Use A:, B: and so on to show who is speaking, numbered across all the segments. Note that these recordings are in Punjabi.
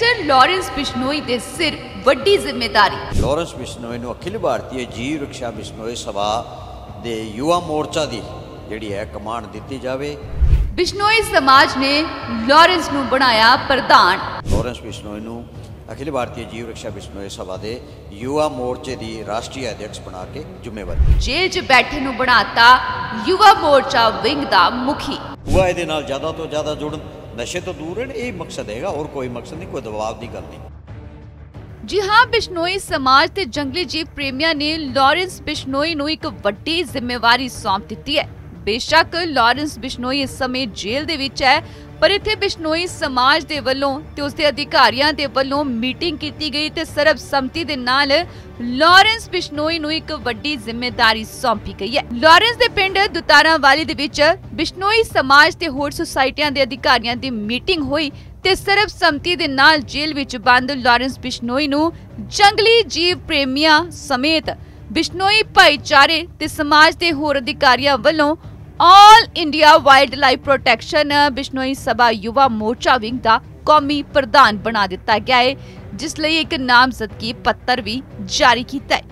A: ਗੈਂਗਸਟਰ ਲਾਰੈਂਸ ਬਿਸ਼ਨੋਈ ਦੇ ਸਿਰ ਵੱਡੀ ਜ਼ਿੰਮੇਵਾਰੀ
B: ਲਾਰੈਂਸ ਬਿਸ਼ਨੋਈ ਨੂੰ ਅਖਿਲ ਭਾਰਤੀ ਜੀਵ ਰੱਖਿਆ ਬਿਸ਼ਨੋਈ ਸਭਾ ਦੇ ਯੂਵਾ ਮੋਰਚਾ ਦੀ ਜਿਹੜੀ ਹੈ ਕਮਾਂਡ ਦਿੱਤੀ ਜਾਵੇ
A: ਬਿਸ਼ਨੋਈ ਸਮਾਜ ਨੇ ਲਾਰੈਂਸ ਨੂੰ ਬਣਾਇਆ ਪ੍ਰਧਾਨ
B: ਲਾਰੈਂਸ ਬਿਸ਼ਨੋਈ ਨੂੰ ਅਖਿਲ ਭਾਰਤੀ ਜੀਵ ਰੱਖਿਆ ਬਿਸ਼ਨੋਈ ਸਭਾ ਦੇ ਯੂਵਾ ਮੋਰਚੇ ਦੀ ਰਾਸ਼ਟਰੀ ਅਧਿਕਸ਼ ਬਣਾ ਕੇ ਜ਼ਿੰਮੇਵਾਰ
A: ਜੇ 'ਚ ਬੈਠੇ ਨੂੰ ਬਣਾਤਾ ਯੂਵਾ ਮੋਰਚਾ ਵਿੰਗ ਦਾ ਮੁਖੀ
B: ਉਹ ਇਹਦੇ ਨਾਲ ਜ਼ਿਆਦਾ ਤੋਂ ਜ਼ਿਆਦਾ ਜੁੜਨ ਨਸ਼ੇ ਤੋਂ ਦੂਰ ਰਹਿਣ ਇਹ ਮਕਸਦ ਹੈਗਾ ਹੋਰ ਕੋਈ ਮਕਸਦ ਨਹੀਂ ਕੋਈ ਦਬਾਅ ਦੀ ਗੱਲ ਨਹੀਂ
A: ਜੀ ਹਾਂ ਬਿਸ਼ਨੋਈ ਸਮਾਜ ਤੇ ਜੰਗਲੀ ਜੀਵ ਪ੍ਰੇਮੀਆਂ ਨੇ ਲਾਰੈਂਸ ਬਿਸ਼ਨੋਈ ਨੂੰ ਇੱਕ ਵੱਡੀ ਜ਼ਿੰਮੇਵਾਰੀ ਸੌਂਪ ਦਿੱਤੀ ਹੈ ਬੇਸ਼ੱਕ ਲਾਰੈਂਸ ਬਿਸ਼ਨੋਈ ਇਸ ਸਮੇਂ ਜੇਲ੍ਹ ਦੇ ਵਿੱਚ ਹੈ ਪਰ ਇੱਥੇ ਬਿਸ਼ਨੋਈ ਸਮਾਜ ਦੇ ਵੱਲੋਂ ਤੇ ਉਸ ਦੇ ਅਧਿਕਾਰੀਆਂ ਦੇ ਵੱਲੋਂ ਮੀਟਿੰਗ ਕੀਤੀ ਗਈ ਤੇ ਸਰਬ ਸੰਮਤੀ ਦੇ ਨਾਲ ਲਾਰੈਂਸ ਬਿਸ਼ਨੋਈ ਨੂੰ ਇੱਕ ਵੱਡੀ ਜ਼ਿੰਮੇਵਾਰੀ ਸੌਂਪੀ ਗਈ ਹੈ ਲਾਰੈਂਸ ਦੇ ਪਿੰਡ ਵਾਲੀ ਦੇ ਵਿੱਚ ਬਿਸ਼ਨੋਈ ਸਮਾਜ ਤੇ ਹੋਰ ਸੁਸਾਇਟੀਆਂ ਦੇ ਅਧਿਕਾਰੀਆਂ ਦੀ ਮੀਟਿੰਗ ਹੋਈ ਤੇ ਸਰਬ ਸੰਮਤੀ ਦੇ ਨਾਲ ਜੇਲ੍ਹ ਵਿੱਚ ਬੰਦ ਲਾਰੈਂਸ ਬਿਸ਼ਨੋਈ ਨੂੰ ਜੰਗਲੀ ਜੀਵ ਪ੍ਰੇਮੀਆਂ ਸਮੇਤ ਬਿਸ਼ਨੋਈ ਭਾਈਚਾਰੇ ਤੇ ਸਮਾਜ ਦੇ ਹੋਰ ਅਧਿਕਾਰੀਆਂ ਵੱਲੋਂ all India wildlife protection Bishnoi Sabha Yuva Morcha wing ਦਾ ਕੌਮੀ ਪ੍ਰਧਾਨ ਬਣਾ ਦਿੱਤਾ ਗਿਆ ਹੈ ਜਿਸ ਲਈ ਇੱਕ ਨਾਮਜ਼ਦਗੀ ਪੱਤਰ ਵੀ ਜਾਰੀ ਕੀਤਾ ਹੈ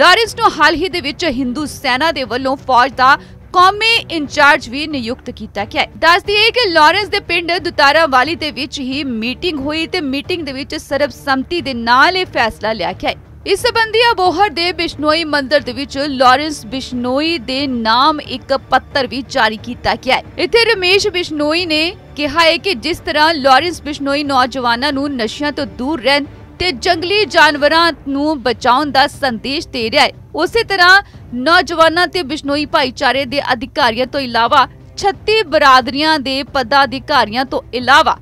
A: ਲਾਰੈਂਸ ਨੂੰ ਹਾਲ ਹੀ ਦੇ ਵਿੱਚ ਹਿੰਦੂ ਸੈਨਾ ਦੇ ਵੱਲੋਂ ਫੌਜ ਦਾ ਕੌਮੀ ਇੰਚਾਰਜ ਵੀ ਨਿਯੁਕਤ ਕੀਤਾ ਗਿਆ ਹੈ ਦੱਸਦੀ ਹੈ ਕਿ ਲਾਰੈਂਸ ਦੇ ਪਿੰਡ ਦੁਤਾਰਾ ਵਾਲੀ ਦੇ ਵਿੱਚ ਹੀ ਮੀਟਿੰਗ ਹੋਈ ਤੇ ਮੀਟਿੰਗ ਦੇ ਵਿੱਚ ਸਰਬਸੰਮਤੀ ਦੇ ਨਾਲ ਇਹ ਫੈਸਲਾ ਲਿਆ ਗਿਆ ਹੈ ਇਸ ਸਬੰਧੀ ਅਬੋਹਰ ਦੇ ਬਿਸ਼ਨੋਈ ਮੰਦਿਰ ਦੇ ਵਿੱਚ ਲਾਰੈਂਸ ਬਿਸ਼ਨੋਈ ਦੇ ਨਾਮ ਇੱਕ ਪੱਤਰ ਵੀ ਜਾਰੀ ਕੀਤਾ ਗਿਆ ਹੈ ਇੱਥੇ ਰਮੇਸ਼ ਬਿਸ਼ਨੋਈ ਨੇ ਕਿਹਾ ਹੈ ਕਿ ਜਿਸ ਤਰ੍ਹਾਂ ਲਾਰੈਂਸ ਬਿਸ਼ਨੋਈ ਨੌਜਵਾਨਾਂ ਨੂੰ ਨਸ਼ਿਆਂ ਤੋਂ ਦੂਰ ਰਹਿਣ ਤੇ ਜੰਗਲੀ ਜਾਨਵਰਾਂ ਨੂੰ ਬਚਾਉਣ ਦਾ ਸੰਦੇਸ਼ ਦੇ ਰਿਹਾ ਹੈ ਉਸੇ ਤਰ੍ਹਾਂ ਨੌਜਵਾਨਾਂ ਤੇ ਬਿਸ਼ਨੋਈ ਭਾਈਚਾਰੇ ਦੇ ਅਧਿਕਾਰੀਆਂ ਤੋਂ ਇਲਾਵਾ 36 ਬਰਾਦਰੀਆਂ ਦੇ ਪਦਾਧਿਕਾਰੀਆਂ ਤੋਂ ਇਲਾਵਾ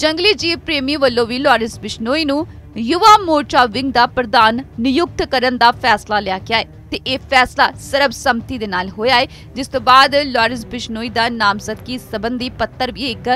A: ਜੰਗਲੀ ਜੀਵ ਪ੍ਰੇਮੀ ਵੱਲੋਂ ਵੀ ਲਾਰੈਂਸ ਬਿਸ਼ਨੋਈ ਨੂੰ ਯੁਵਾ ਮੋਰਚਾ ਵਿੰਗ ਦਾ ਪ੍ਰਧਾਨ ਨਿਯੁਕਤ ਕਰਨ ਦਾ ਫੈਸਲਾ ਲਿਆ ਗਿਆ ਹੈ ਤੇ ਇਹ ਫੈਸਲਾ ਸਰਬਸੰਮਤੀ ਦੇ ਨਾਲ ਹੋਇਆ ਹੈ ਜਿਸ ਤੋਂ ਬਾਅਦ ਲਾਰੈਂਸ ਬਿਸ਼ਨੋਈ ਦਾ ਨਾਮਜ਼ਦਗੀ ਸੰਬੰਧੀ ਪੱਤਰ ਵੀ ਇੱਕ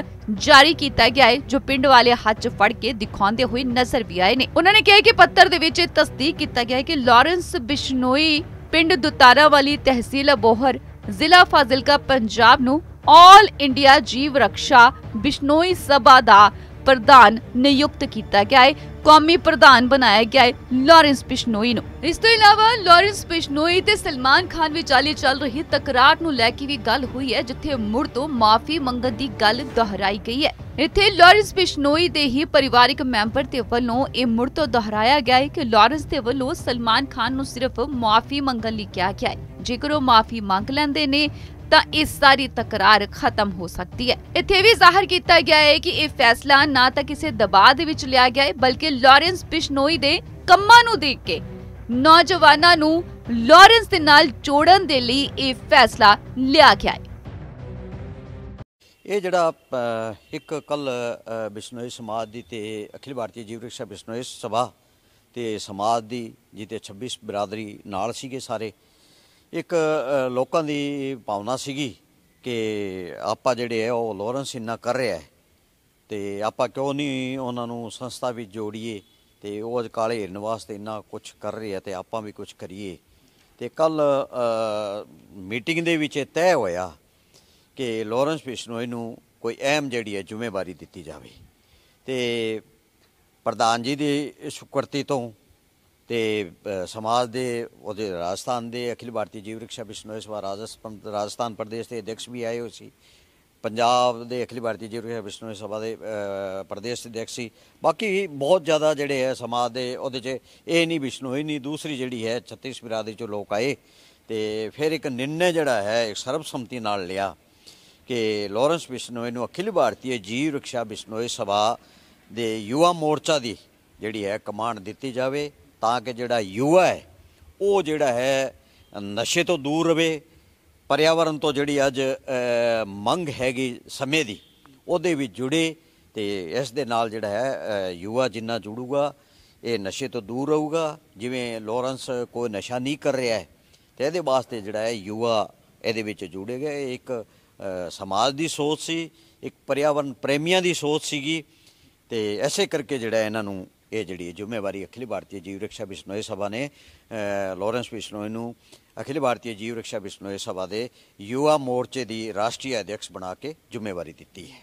A: ਜਾਰੀ ਕੀਤਾ ਗਿਆ ਹੈ ਜੋ ਪਿੰਡ ਵਾਲੇ ਹੱਥ ਫੜ ਕੇ ਦਿਖਾਉਂਦੇ ਹੋਏ ਨਜ਼ਰ ਵੀ ਆਏ ਨੇ ਉਹਨਾਂ ਨੇ ਕਿਹਾ ਕਿ ਪੱਤਰ ਦੇ ਵਿੱਚ ਤਸਦੀਕ ਕੀਤਾ ਗਿਆ ਹੈ ਕਿ ਲਾਰੈਂਸ ਬਿਸ਼ਨੋਈ ਪਿੰਡ ਦੁਤਾਰਾ ਵਾਲੀ ਤਹਿਸੀਲ ਬੋਹਰ ਜ਼ਿਲ੍ਹਾ ਫਾਜ਼ਿਲਕਾ ਪੰਜਾਬ ਨੂੰ ਆਲ ਇੰਡੀਆ ਜੀਵ ਰੱਖਿਆ ਬਿਸ਼ਨੋਈ ਸਭਾ ਦਾ ਪ੍ਰਧਾਨ ਨਿਯੁਕਤ ਕੀਤਾ ਗਿਆ ਹੈ ਕੌਮੀ ਪ੍ਰਧਾਨ ਬਣਾਇਆ ਗਿਆ ਹੈ ਲਾਰੈਂਸ ਪਿਸ਼ਨੋਈ ਨੂੰ ਇਸ ਤੋਂ ਇਲਾਵਾ ਲਾਰੈਂਸ ਪਿਸ਼ਨੋਈ ਤੇ ਸਲਮਾਨ ਖਾਨ ਵਿਚਾਲੇ ਚੱਲ ਰਹੀ ਤਕਰਾਰ ਨੂੰ ਲੈ ਕੇ ਵੀ ਗੱਲ ਹੋਈ ਹੈ ਜਿੱਥੇ ਮੁੜ ਤੋਂ ਮਾਫੀ ਮੰਗਣ ਦੀ ਗੱਲ ਦੁਹਰਾਈ ਗਈ ਹੈ ਇੱਥੇ ਲਾਰੈਂਸ ਬਿਸ਼ਨੋਈ ਦੇ ਹੀ ਪਰਿਵਾਰਿਕ ਮੈਂਬਰ ਦੇ ਵੱਲੋਂ ਇਹ ਮੁੜ ਤੋਂ ਦੁਹਰਾਇਆ ਗਿਆ ਹੈ ਕਿ ਲਾਰੈਂਸ ਦੇ ਵੱਲੋਂ ਸਲਮਾਨ ਖਾਨ ਨੂੰ ਸਿਰਫ ਮਾਫੀ ਮੰਗਣ ਲਈ ਕਿਹਾ ਗਿਆ ਹੈ ਜੇਕਰ ਉਹ ਮਾਫੀ ਮੰਗ ਲੈਂਦੇ ਨੇ ਤਾਂ ਇਸ ਸਾਰੀ ਤਕਰਾਰ ਖਤਮ ਹੋ ਸਕਦੀ ਹੈ ਇੱਥੇ ਵੀ ਜ਼ਾਹਰ ਕੀਤਾ ਗਿਆ ਹੈ ਕਿ ਇਹ ਫੈਸਲਾ ਨਾ ਤਾਂ ਕਿਸੇ ਦਬਾਅ ਦੇ ਵਿੱਚ ਲਿਆ ਗਿਆ ਹੈ ਬਲਕਿ ਲਾਰੈਂਸ ਬਿਸ਼ਨੋਈ ਦੇ ਕੰਮਾਂ ਨੂੰ ਦੇਖ ਕੇ ਨੌਜਵਾਨਾਂ ਨੂੰ ਲਾਰੈਂਸ ਦੇ ਨਾਲ ਜੋੜਨ ਦੇ ਲਈ ਇਹ ਫੈਸਲਾ ਲਿਆ ਗਿਆ ਹੈ
B: ਇਹ ਜਿਹੜਾ ਇੱਕ ਕੱਲ ਬਿਸ਼ਨੋਈ ਸਮਾਜ ਦੀ ਤੇ ਅਖਿਲ ਭਾਰਤੀ ਜੀਵ ਰਕਸ਼ਾ ਬਿਸ਼ਨੋਈ ਸਭਾ ਤੇ ਸਮਾਜ ਦੀ ਜਿੱਤੇ 26 ਬਰਾਦਰੀ ਨਾਲ ਸੀਗੇ ਸਾਰੇ ਇੱਕ ਲੋਕਾਂ ਦੀ ਭਾਵਨਾ ਸੀਗੀ ਕਿ ਆਪਾਂ ਜਿਹੜੇ ਆ ਉਹ ਲੋਰੈਂਸ ਇੰਨਾ ਕਰ ਰਿਹਾ ਹੈ ਤੇ ਆਪਾਂ ਕਿਉਂ ਨਹੀਂ ਉਹਨਾਂ ਨੂੰ ਸੰਸਥਾ ਵਿੱਚ ਜੋੜੀਏ ਤੇ ਉਹ ਅਜ ਕਾਲੇ ਹਿਰਨ ਵਾਸਤੇ ਇੰਨਾ ਕੁਝ ਕਰ ਰਿਹਾ ਤੇ ਆਪਾਂ ਵੀ ਕੁਝ ਕਰੀਏ ਤੇ ਕੱਲ ਮੀਟਿੰਗ ਦੇ ਵਿੱਚ ਇਹ ਤੈਅ ਹੋਇਆ ਕਿ ਲੋਰੈਂਸ ਬਿਸ਼ਨੋਈ ਨੂੰ ਕੋਈ ਅਹਿਮ ਜਿਹੜੀ ਹੈ ਜ਼ਿੰਮੇਵਾਰੀ ਦਿੱਤੀ ਜਾਵੇ ਤੇ ਪ੍ਰਧਾਨ ਜੀ ਦੀ ਸ਼ੁਕਰਤੀ ਤੋਂ ਤੇ ਸਮਾਜ ਦੇ ਉਹਦੇ ਰਾਜਸਥਾਨ ਦੇ ਅਖਿਲ ਭਾਰਤੀ ਜੀਵ ਰਖਸ਼ਾ ਵਿਸ਼ਨੋਈ ਸਵਾ ਰਾਜਸਥਾਨ ਰਾਜਸਥਾਨ ਪ੍ਰਦੇਸ਼ ਦੇ ਅਧਿਕਸ਼ ਵੀ ਆਏ ਹੋਏ ਸੀ ਪੰਜਾਬ ਦੇ ਅਖਿਲ ਭਾਰਤੀ ਜੀਵ ਰਖਸ਼ਾ ਵਿਸ਼ਨੋਈ ਸਭਾ ਦੇ ਪ੍ਰਦੇਸ਼ ਦੇ ਅਧਿਕਸ਼ੀ ਸੀ ਬਾਕੀ ਬਹੁਤ ਜ਼ਿਆਦਾ ਜਿਹੜੇ ਹੈ ਸਮਾਜ ਦੇ ਉਹਦੇ 'ਚ ਇਹ ਨਹੀਂ ਵਿਸ਼ਨੋਈ ਨਹੀਂ ਦੂਸਰੀ ਜਿਹੜੀ ਹੈ 36 ਬਿਰਾਦਰੀ 'ਚੋਂ ਲੋਕ ਆਏ ਤੇ ਫਿਰ ਇੱਕ ਨਿੰਨੇ ਜਿਹੜਾ ਹੈ ਇੱਕ ਸਰਬਸੰਮਤੀ ਨਾਲ ਲਿਆ ਕਿ ਲਾਰੈਂਸ ਬਿਸ਼ਨੋਈ ਨੂੰ ਅਖਿਲ ਭਾਰਤੀ ਜੀਵ ਰਖਸ਼ਾ ਬਿਸ਼ਨੋਈ ਸਭਾ ਦੇ ਯੂਆ ਮੋਰਚਾ ਦੀ ਜਿਹੜੀ ਹੈ ਕਮਾਂਡ ਦਿੱਤੀ ਜਾਵੇ ਤਾਂ ਕਿ ਜਿਹੜਾ ਯੁਵਾ ਹੈ ਉਹ ਜਿਹੜਾ ਹੈ ਨਸ਼ੇ ਤੋਂ ਦੂਰ ਰਵੇ ਪਰਿਆਵਰਣ ਤੋਂ ਜਿਹੜੀ ਅੱਜ ਮੰਗ ਹੈਗੀ ਸਮੇਂ ਦੀ ਉਹਦੇ ਵੀ ਜੁੜੇ ਤੇ ਇਸ ਦੇ ਨਾਲ ਜਿਹੜਾ ਹੈ ਯੁਵਾ ਜਿੰਨਾ ਜੁੜੂਗਾ ਇਹ ਨਸ਼ੇ ਤੋਂ ਦੂਰ ਰਹੂਗਾ ਜਿਵੇਂ ਲਾਰੈਂਸ ਕੋਈ ਨਸ਼ਾ ਨਹੀਂ ਕਰ ਰਿਹਾ ਹੈ ਤੇ ਇਹਦੇ ਵਾਸਤੇ ਜਿਹੜਾ ਹੈ ਯੁਵਾ ਇਹਦੇ ਵਿੱਚ ਜੁੜੇਗਾ ਇਹ ਇੱਕ ਸਮਾਜ ਦੀ ਸੋਚ ਸੀ ਇੱਕ ਪਰਿਆਵਰਣ ਪ੍ਰੇਮੀਆਂ ਦੀ ਸੋਚ ਸੀਗੀ ਤੇ ਐਸੇ ਕਰਕੇ ਜਿਹੜਾ ਇਹਨਾਂ ਨੂੰ ਇਹ ਜਿਹੜੀ ਜ਼ਿੰਮੇਵਾਰੀ ਅਖਿਲ ਭਾਰਤੀ ਜੀਵ ਰੱਖਿਆ ਬਿਸ਼ਨੋਏ ਸਭਾ ਨੇ ਲਾਰੈਂਸ ਬਿਸ਼ਨੋਏ ਨੂੰ ਅਖਿਲ ਭਾਰਤੀ ਜੀਵ ਰੱਖਿਆ ਬਿਸ਼ਨੋਏ ਸਭਾ ਦੇ ਯੂਆ ਮੋਰਚੇ ਦੀ ਰਾਸ਼ਟਰੀ ਅਧਿਕਸ਼ ਬਣਾ ਕੇ ਜ਼ਿੰਮੇਵਾਰੀ ਦਿੱਤੀ ਹੈ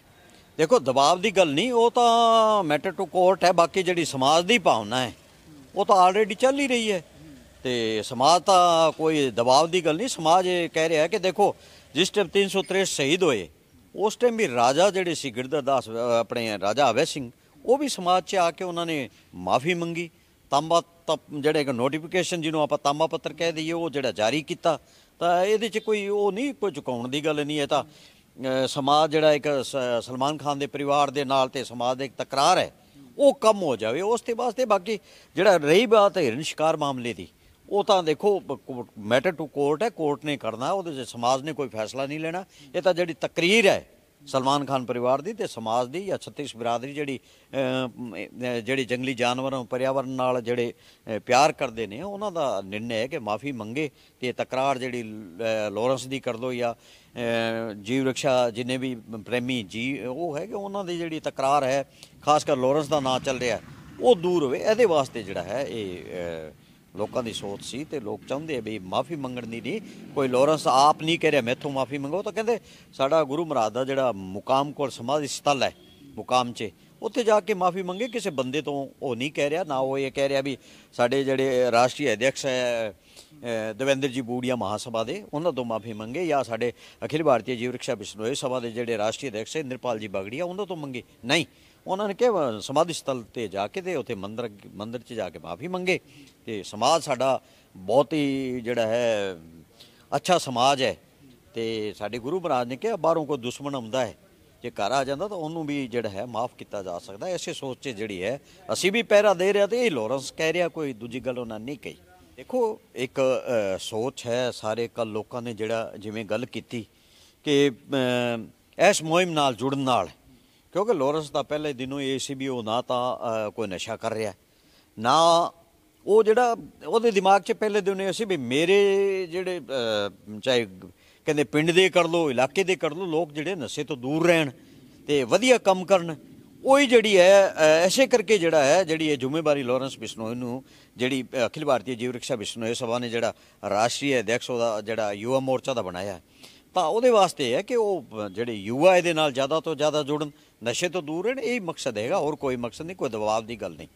B: ਦੇਖੋ ਦਬਾਅ ਦੀ ਗੱਲ ਨਹੀਂ ਉਹ ਤਾਂ ਮੈਟਰ ਟੂ ਕੋਰਟ ਹੈ ਬਾਕੀ ਜਿਹੜੀ ਸਮਾਜ ਦੀ ਭਾਵਨਾ ਹੈ ਉਹ ਤਾਂ ਆਲਰੇਡੀ ਚੱਲ ਹੀ ਰਹੀ ਹੈ ਤੇ ਸਮਾਜ ਤਾਂ ਕੋਈ ਦਬਾਅ ਦੀ ਗੱਲ ਨਹੀਂ ਸਮਾਜ ਇਹ ਕਹਿ ਰਿਹਾ ਕਿ ਦੇਖੋ ਜਿਸ ਟਾਈਮ 363 ਸ਼ਹੀਦ ਹੋਏ ਉਸ ਟਾਈਮ ਵੀ ਰਾਜਾ ਜਿਹੜੇ ਸੀ ਗਿਰਦਰ ਦਾਸ ਆਪਣੇ ਰਾਜਾ ਹਵੇ ਸਿੰਘ ਉਹ ਵੀ ਸਮਾਜ 'ਚ ਆ ਕੇ ਉਹਨਾਂ ਨੇ ਮਾਫੀ ਮੰਗੀ ਤਾਂਬਾ ਜਿਹੜਾ ਇੱਕ ਨੋਟੀਫਿਕੇਸ਼ਨ ਜਿਹਨੂੰ ਆਪਾਂ ਤਾਂਬਾ ਪੱਤਰ ਕਹਿ ਦਈਏ ਉਹ ਜਿਹੜਾ ਜਾਰੀ ਕੀਤਾ ਤਾਂ ਇਹਦੇ 'ਚ ਕੋਈ ਉਹ ਨਹੀਂ ਕੋਈ ਝੁਕਾਉਣ ਦੀ ਗੱਲ ਨਹੀਂ ਹੈ ਤਾਂ ਸਮਾਜ ਜਿਹੜਾ ਇੱਕ ਸਲਮਾਨ ਖਾਨ ਦੇ ਪਰਿਵਾਰ ਦੇ ਨਾਲ ਤੇ ਸਮਾਜ ਦੇ ਇੱਕ ਤਕਰਾਰ ਹੈ ਉਹ ਕਮ ਹੋ ਜਾਵੇ ਉਸ ਤੇ ਵਾਸਤੇ ਬਾਕੀ ਜਿਹੜਾ ਰਹੀ ਬਾਤ ਹਿਰਨ ਸ਼ਿਕਾਰ ਮਾਮਲੇ ਦੀ ਉਹ ਤਾਂ ਦੇਖੋ ਮੈਟਰ ਟੂ ਕੋਰਟ ਹੈ ਕੋਰਟ ਨੇ ਕਰਨਾ ਉਹਦੇ ਸਮਾਜ ਨੇ ਕੋਈ ਫੈਸਲਾ ਨਹੀਂ ਲੈਣਾ ਇਹ ਤਾਂ ਜਿਹੜੀ ਤਕਰੀਰ ਹੈ ਸਲਮਾਨ ਖਾਨ ਪਰਿਵਾਰ ਦੀ ਤੇ ਸਮਾਜ ਦੀ ਜਾਂ ਛੱਤੀਸ ਬਰਾਦਰੀ ਜਿਹੜੀ ਜਿਹੜੇ ਜੰਗਲੀ ਜਾਨਵਰਾਂ ਪਰਿਆਵਰਣ ਨਾਲ ਜਿਹੜੇ ਪਿਆਰ ਕਰਦੇ ਨੇ ਉਹਨਾਂ ਦਾ ਨਿਰਣੈ ਹੈ ਕਿ ਮਾਫੀ ਮੰਗੇ ਤੇ ਤਕਰਾਰ ਜਿਹੜੀ ਲੋਰੈਂਸ ਦੀ ਕਰ ਦੋ ਜਾਂ ਜੀਵ ਰੱਖਿਆ ਜਿੰਨੇ ਵੀ ਪ੍ਰੇਮੀ ਜੀ ਉਹ ਹੈ ਕਿ ਉਹਨਾਂ ਦੀ ਜਿਹੜੀ ਤਕਰਾਰ ਹੈ ਖਾਸ ਕਰ ਲੋਰੈਂਸ ਦਾ ਨਾਂ ਚੱਲ ਰਿਹਾ ਉਹ ਦੂਰ ਹੋਵੇ ਇਹਦੇ ਵਾਸਤੇ ਜਿਹੜਾ ਹੈ ਇਹ ਲੋਕਾਂ ਦੀ ਸੋਚ ਸੀ ਤੇ ਲੋਕ ਚਾਹੁੰਦੇ ਆ ਵੀ ਮਾਫੀ ਮੰਗਣ ਦੀ ਨਹੀਂ ਕੋਈ ਲੋਰੈਂਸ ਆਪ ਨਹੀਂ ਕਹਿ ਰਿਹਾ ਮੈਥੋਂ ਮਾਫੀ ਮੰਗੋ ਤਾਂ ਕਹਿੰਦੇ ਸਾਡਾ ਗੁਰੂ ਮਹਾਰਾਜ ਦਾ ਜਿਹੜਾ ਮੁਕਾਮ ਕੋਲ ਸਮਾਧੀ ਸਥਲ ਹੈ ਮੁਕਾਮ 'ਚ ਉੱਥੇ ਜਾ ਕੇ ਮਾਫੀ ਮੰਗੇ ਕਿਸੇ ਬੰਦੇ ਤੋਂ ਉਹ ਨਹੀਂ ਕਹਿ ਰਿਹਾ ਨਾ ਉਹ ਇਹ ਕਹਿ ਰਿਹਾ ਵੀ ਸਾਡੇ ਜਿਹੜੇ ਰਾਸ਼ਟਰੀ ਅਧਿਕਸ਼ ਹੈ ਦਵਿੰਦਰ ਜੀ ਬੂੜੀਆ ਮਹਾਸਭਾ ਦੇ ਉਹਨਾਂ ਤੋਂ ਮਾਫੀ ਮੰਗੇ ਜਾਂ ਸਾਡੇ ਅਖਿਲ ਭਾਰਤੀ ਜੀਵ ਰਕਸ਼ਾ ਬਿਸ਼ਨੋਏ ਸਭਾ ਦੇ ਜਿਹੜੇ ਰਾਸ਼ਟਰੀ ਅਧਿਕਸ਼ ਹੈ ਨਿਰਪਾਲ ਜੀ ਬਗੜੀਆ ਉਹਨਾਂ ਤੋਂ ਮੰਗੇ ਨਹੀਂ ਉਹਨਾਂ ਨੇ ਕਿਹਾ ਸਮਾਧੀ ਸਥਲ ਤੇ ਜਾ ਕੇ ਤੇ ਉੱਥੇ ਮੰਦਰ ਮੰਦਰ 'ਚ ਜਾ ਕੇ ਮਾਫੀ ਮੰਗੇ ਤੇ ਸਮਾਜ ਸਾਡਾ ਬਹੁਤ ਹੀ ਜਿਹੜਾ ਹੈ ਅੱਛਾ ਸਮਾਜ ਹੈ ਤੇ ਸਾਡੇ ਗੁਰੂ ਮਹਾਰਾਜ ਨੇ ਕਿਹਾ ਬਾਹਰੋਂ ਕੋਈ ਦੁਸ਼ਮਣ ਆਉਂਦਾ ਹੈ ਜੇ ਘਰ ਆ ਜਾਂਦਾ ਤਾਂ ਉਹਨੂੰ ਵੀ ਜਿਹੜਾ ਹੈ ਮਾਫ ਕੀਤਾ ਜਾ ਸਕਦਾ ਐਸੇ ਸੋਚ 'ਚ ਜਿਹੜੀ ਹੈ ਅਸੀਂ ਵੀ ਪਹਿਰਾ ਦੇ ਰਿਹਾ ਤੇ ਇਹ ਲੋਰੈਂਸ ਕਹਿ ਰਿਹਾ ਕੋਈ ਦੂਜੀ ਗੱਲ ਉਹਨਾਂ ਨਹੀਂ ਕਹੀ ਦੇਖੋ ਇੱਕ ਸੋਚ ਹੈ ਸਾਰੇ ਕੱਲ ਲੋਕਾਂ ਨੇ ਜਿਹੜਾ ਜਿਵੇਂ ਗੱਲ ਕੀਤੀ ਕਿ ਇਸ ਮੁਹਿੰਮ ਨਾਲ ਜੁੜਨ ਨਾਲ ਕਿਉਂਕਿ ਲੋਰੈਂਸ ਦਾ ਪਹਿਲੇ ਦਿਨੋਂ ਇਹ ਉਹ ਨਾ ਤਾਂ ਕੋਈ ਨਸ਼ਾ ਕਰ ਰਿਹਾ ਨਾ ਉਹ ਜਿਹੜਾ ਉਹਦੇ ਦਿਮਾਗ 'ਚ ਪਹਿਲੇ ਦਿਨੋਂ ਇਹ ਸੀ ਵੀ ਮੇਰੇ ਜਿਹੜੇ ਚਾਹੇ ਕਹਿੰਦੇ ਪਿੰਡ ਦੇ ਕਰ ਲੋ ਇਲਾਕੇ ਦੇ ਕਰ ਲੋ ਲੋਕ ਜਿਹੜੇ ਨਸ਼ੇ ਤੋਂ ਦੂਰ ਰਹਿਣ ਤੇ ਵਧੀਆ ਕੰਮ ਕਰਨ ਉਹੀ ਜਿਹੜੀ ਹੈ ਐਸੇ ਕਰਕੇ ਜਿਹੜਾ ਹੈ ਜਿਹੜੀ ਇਹ ਜ਼ਿੰਮੇਵਾਰੀ ਲੋਰੈਂਸ ਬਿਸ਼ਨੋਏ ਨੂੰ ਜਿਹੜੀ ਅਖਿਲ ਭਾਰਤੀ ਜੀਵ ਰੱਖਿਆ ਬਿਸ਼ਨੋਏ ਸਭਾ ਨੇ ਜਿਹੜਾ ਰਾਸ਼ਟਰੀ ਅਧਿਕਸ਼ ਉਹਦਾ ਜਿਹੜਾ ਯੂਵਾ ਮੋਰਚਾ ਦਾ ਬਣਾਇਆ ਤਾਂ ਉਹਦੇ ਵਾਸਤੇ ਹੈ ਕਿ ਉਹ ਜਿਹੜੇ ਯੂਵਾ ਇਹਦੇ ਨਾਲ ਜ਼ਿਆਦਾ ਤੋਂ ਜ਼ਿਆਦਾ ਜੁੜਨ ਨਸ਼ੇ ਤੋਂ ਦੂਰ ਰਹਿਣ ਇਹ ਹੀ ਮਕਸਦ ਹੈਗਾ ਹੋਰ ਕੋਈ ਮਕਸਦ ਨਹੀਂ ਕੋਈ ਦਬਾਅ ਦੀ ਗੱਲ ਨਹੀਂ